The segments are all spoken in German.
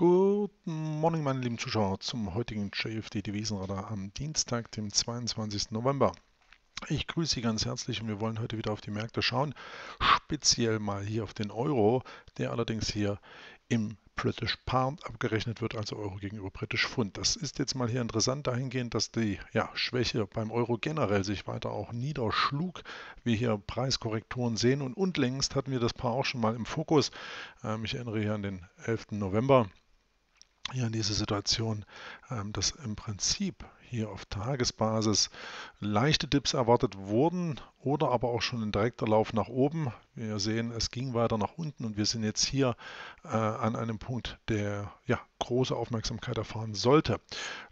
Guten Morgen, meine lieben Zuschauer, zum heutigen JFD Devisenradar am Dienstag, dem 22. November. Ich grüße Sie ganz herzlich und wir wollen heute wieder auf die Märkte schauen, speziell mal hier auf den Euro, der allerdings hier im British Pound abgerechnet wird, also Euro gegenüber British Pfund. Das ist jetzt mal hier interessant dahingehend, dass die ja, Schwäche beim Euro generell sich weiter auch niederschlug. wie hier Preiskorrekturen sehen und unlängst hatten wir das Paar auch schon mal im Fokus. Ähm, ich erinnere hier an den 11. November hier in diese Situation, ähm, dass im Prinzip hier auf Tagesbasis leichte Dips erwartet wurden oder aber auch schon ein direkter Lauf nach oben. Wir sehen, es ging weiter nach unten und wir sind jetzt hier äh, an einem Punkt, der ja, große Aufmerksamkeit erfahren sollte.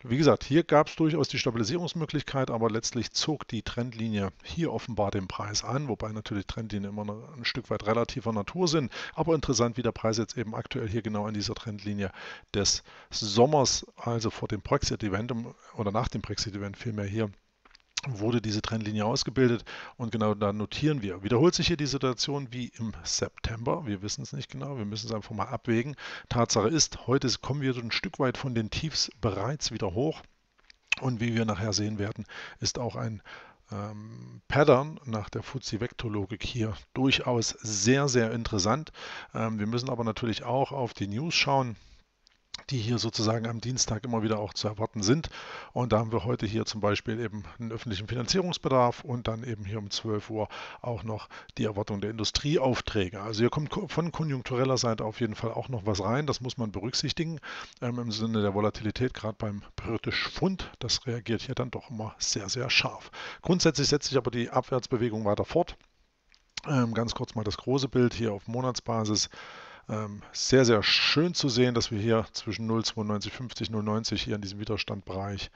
Wie gesagt, hier gab es durchaus die Stabilisierungsmöglichkeit, aber letztlich zog die Trendlinie hier offenbar den Preis an, wobei natürlich Trendlinien immer ein Stück weit relativer Natur sind. Aber interessant, wie der Preis jetzt eben aktuell hier genau an dieser Trendlinie des Sommers, also vor dem Brexit-Event oder nach nach dem Brexit-Event, vielmehr hier wurde diese Trendlinie ausgebildet und genau da notieren wir. Wiederholt sich hier die Situation wie im September. Wir wissen es nicht genau, wir müssen es einfach mal abwägen. Tatsache ist, heute kommen wir ein Stück weit von den Tiefs bereits wieder hoch. Und wie wir nachher sehen werden, ist auch ein ähm, Pattern nach der Fuzzi-Vektorlogik hier durchaus sehr, sehr interessant. Ähm, wir müssen aber natürlich auch auf die News schauen die hier sozusagen am Dienstag immer wieder auch zu erwarten sind. Und da haben wir heute hier zum Beispiel eben einen öffentlichen Finanzierungsbedarf und dann eben hier um 12 Uhr auch noch die Erwartung der Industrieaufträge. Also hier kommt von konjunktureller Seite auf jeden Fall auch noch was rein. Das muss man berücksichtigen ähm, im Sinne der Volatilität, gerade beim britischen Pfund. Das reagiert hier dann doch immer sehr, sehr scharf. Grundsätzlich setzt sich aber die Abwärtsbewegung weiter fort. Ähm, ganz kurz mal das große Bild hier auf Monatsbasis. Ähm, sehr, sehr schön zu sehen, dass wir hier zwischen 0,9250, 0,90 hier in diesem Widerstandbereich,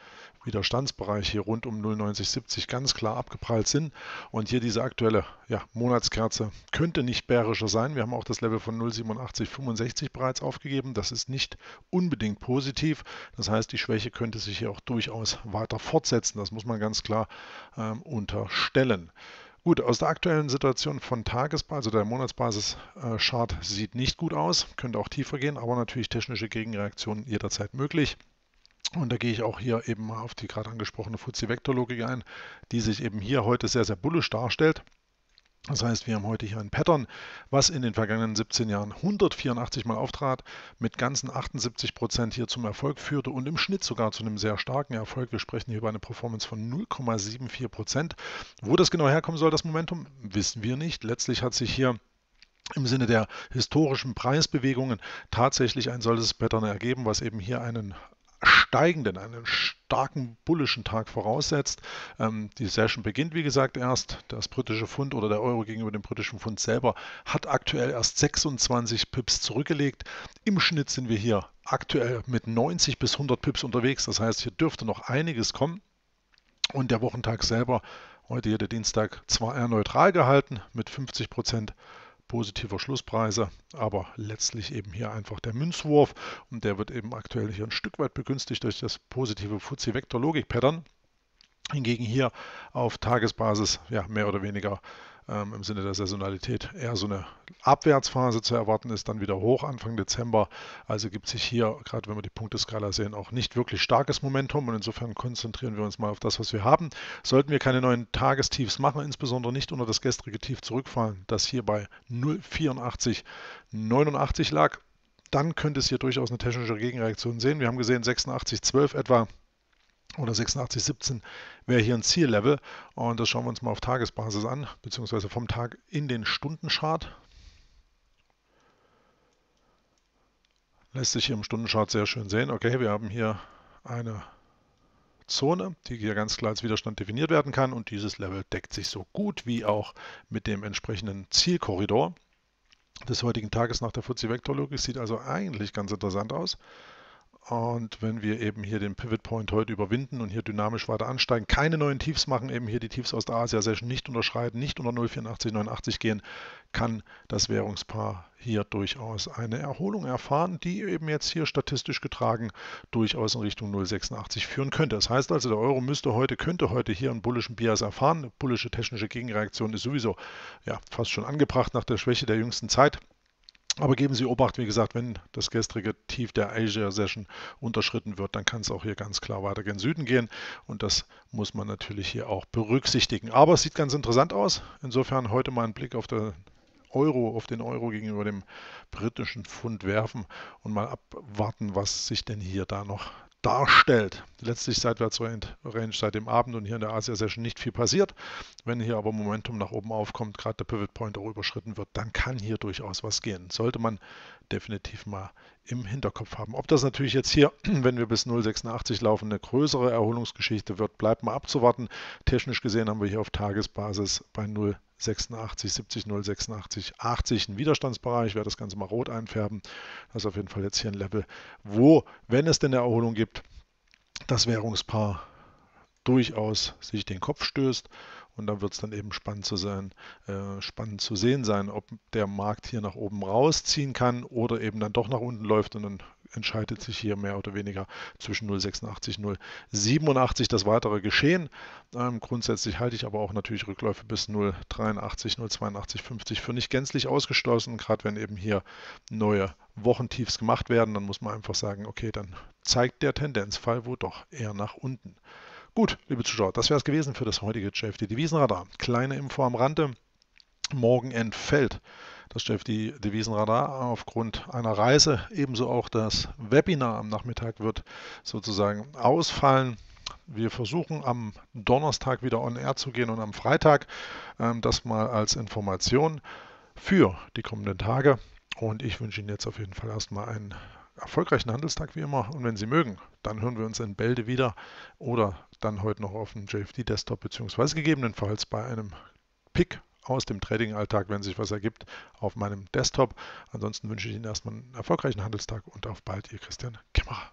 Widerstandsbereich hier rund um 0,9070 ganz klar abgeprallt sind. Und hier diese aktuelle ja, Monatskerze könnte nicht bärischer sein. Wir haben auch das Level von 0,8765 bereits aufgegeben. Das ist nicht unbedingt positiv. Das heißt, die Schwäche könnte sich hier auch durchaus weiter fortsetzen. Das muss man ganz klar ähm, unterstellen. Gut, aus der aktuellen Situation von Tagesbasis, also der Monatsbasis äh, Chart sieht nicht gut aus, könnte auch tiefer gehen, aber natürlich technische Gegenreaktionen jederzeit möglich. Und da gehe ich auch hier eben mal auf die gerade angesprochene fuzzy vektor logik ein, die sich eben hier heute sehr, sehr bullisch darstellt. Das heißt, wir haben heute hier ein Pattern, was in den vergangenen 17 Jahren 184 Mal auftrat, mit ganzen 78 Prozent hier zum Erfolg führte und im Schnitt sogar zu einem sehr starken Erfolg. Wir sprechen hier über eine Performance von 0,74 Prozent. Wo das genau herkommen soll, das Momentum, wissen wir nicht. Letztlich hat sich hier im Sinne der historischen Preisbewegungen tatsächlich ein solches Pattern ergeben, was eben hier einen steigenden, einen steigenden starken bullischen Tag voraussetzt. Ähm, die Session beginnt, wie gesagt, erst. Das britische Pfund oder der Euro gegenüber dem britischen Pfund selber hat aktuell erst 26 Pips zurückgelegt. Im Schnitt sind wir hier aktuell mit 90 bis 100 Pips unterwegs. Das heißt, hier dürfte noch einiges kommen. Und der Wochentag selber, heute hier der Dienstag, zwar eher neutral gehalten mit 50 Prozent positiver Schlusspreise, aber letztlich eben hier einfach der Münzwurf und der wird eben aktuell hier ein Stück weit begünstigt durch das positive Fuzzi Vektor Logik Pattern. Hingegen hier auf Tagesbasis ja mehr oder weniger ähm, im Sinne der Saisonalität eher so eine Abwärtsphase zu erwarten ist, dann wieder hoch Anfang Dezember. Also gibt sich hier, gerade wenn wir die Punkteskala sehen, auch nicht wirklich starkes Momentum und insofern konzentrieren wir uns mal auf das, was wir haben. Sollten wir keine neuen Tagestiefs machen, insbesondere nicht unter das gestrige Tief zurückfallen, das hier bei 0,84,89 lag, dann könnte es hier durchaus eine technische Gegenreaktion sehen. Wir haben gesehen 86,12 etwa oder 86,17 wäre hier ein Ziellevel. Und das schauen wir uns mal auf Tagesbasis an, beziehungsweise vom Tag in den Stundenchart. Lässt sich hier im Stundenchart sehr schön sehen. Okay, wir haben hier eine Zone, die hier ganz klar als Widerstand definiert werden kann. Und dieses Level deckt sich so gut wie auch mit dem entsprechenden Zielkorridor des heutigen Tages nach der Fuzzi-Vektorlogik. Sieht also eigentlich ganz interessant aus. Und wenn wir eben hier den Pivot Point heute überwinden und hier dynamisch weiter ansteigen, keine neuen Tiefs machen, eben hier die Tiefs aus der Asia-Session nicht unterschreiten, nicht unter 0,8489 gehen, kann das Währungspaar hier durchaus eine Erholung erfahren, die eben jetzt hier statistisch getragen durchaus in Richtung 0,86 führen könnte. Das heißt also, der Euro müsste heute, könnte heute hier einen bullischen Bias erfahren. Eine bullische technische Gegenreaktion ist sowieso ja, fast schon angebracht nach der Schwäche der jüngsten Zeit. Aber geben Sie Obacht, wie gesagt, wenn das gestrige Tief der Asia Session unterschritten wird, dann kann es auch hier ganz klar weiter gen Süden gehen. Und das muss man natürlich hier auch berücksichtigen. Aber es sieht ganz interessant aus. Insofern heute mal ein Blick auf der Euro auf den Euro gegenüber dem britischen Pfund werfen und mal abwarten, was sich denn hier da noch darstellt. Letztlich seitwärts Range seit dem Abend und hier in der Asia-Session nicht viel passiert. Wenn hier aber Momentum nach oben aufkommt, gerade der Pivot Point auch überschritten wird, dann kann hier durchaus was gehen. Sollte man definitiv mal im Hinterkopf haben. Ob das natürlich jetzt hier, wenn wir bis 0,86 laufen, eine größere Erholungsgeschichte wird, bleibt mal abzuwarten. Technisch gesehen haben wir hier auf Tagesbasis bei 0,86 86, 70, 0, 86, 80 ein Widerstandsbereich. Ich werde das Ganze mal rot einfärben. Das ist auf jeden Fall jetzt hier ein Level, wo, wenn es denn eine Erholung gibt, das Währungspaar durchaus sich den Kopf stößt. Und da wird es dann eben spannend zu sein, äh, spannend zu sehen sein, ob der Markt hier nach oben rausziehen kann oder eben dann doch nach unten läuft und dann entscheidet sich hier mehr oder weniger zwischen 086, 087 das weitere Geschehen. Ähm, grundsätzlich halte ich aber auch natürlich Rückläufe bis 083, 082, 50 für nicht gänzlich ausgeschlossen, gerade wenn eben hier neue Wochentiefs gemacht werden, dann muss man einfach sagen, okay, dann zeigt der Tendenzfall wohl doch eher nach unten. Gut, liebe Zuschauer, das wäre es gewesen für das heutige JFD Devisenradar. Kleine Info am Rande. Morgen entfällt das JFD Devisenradar aufgrund einer Reise. Ebenso auch das Webinar am Nachmittag wird sozusagen ausfallen. Wir versuchen am Donnerstag wieder on air zu gehen und am Freitag ähm, das mal als Information für die kommenden Tage. Und ich wünsche Ihnen jetzt auf jeden Fall erstmal einen erfolgreichen Handelstag wie immer und wenn Sie mögen, dann hören wir uns in Bälde wieder oder dann heute noch auf dem JFD Desktop beziehungsweise gegebenenfalls bei einem Pick aus dem Trading-Alltag, wenn sich was ergibt, auf meinem Desktop. Ansonsten wünsche ich Ihnen erstmal einen erfolgreichen Handelstag und auf bald, Ihr Christian Kämmerer.